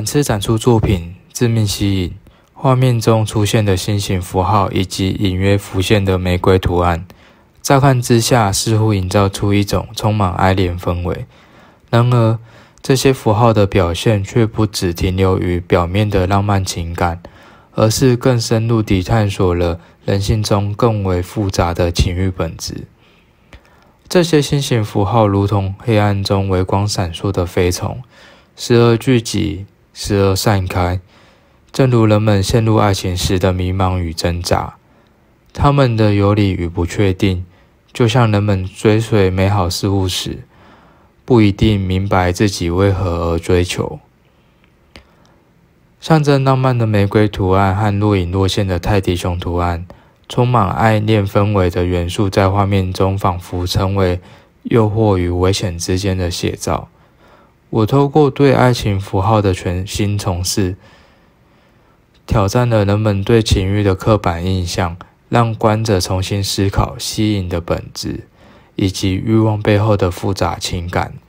本次展出作品《致命吸引》，画面中出现的心形符号以及隐约浮现的玫瑰图案，乍看之下似乎营造出一种充满哀怜氛围。然而，这些符号的表现却不只停留于表面的浪漫情感，而是更深入地探索了人性中更为复杂的情欲本质。这些心形符号如同黑暗中微光闪烁的飞虫，时而聚集。时而散开，正如人们陷入爱情时的迷茫与挣扎；他们的有理与不确定，就像人们追随美好事物时，不一定明白自己为何而追求。象征浪漫的玫瑰图案和若隐若现的泰迪熊图案，充满爱恋氛围的元素在画面中，仿佛成为诱惑与危险之间的写照。我透过对爱情符号的全新重视，挑战了人们对情欲的刻板印象，让观者重新思考吸引的本质，以及欲望背后的复杂情感。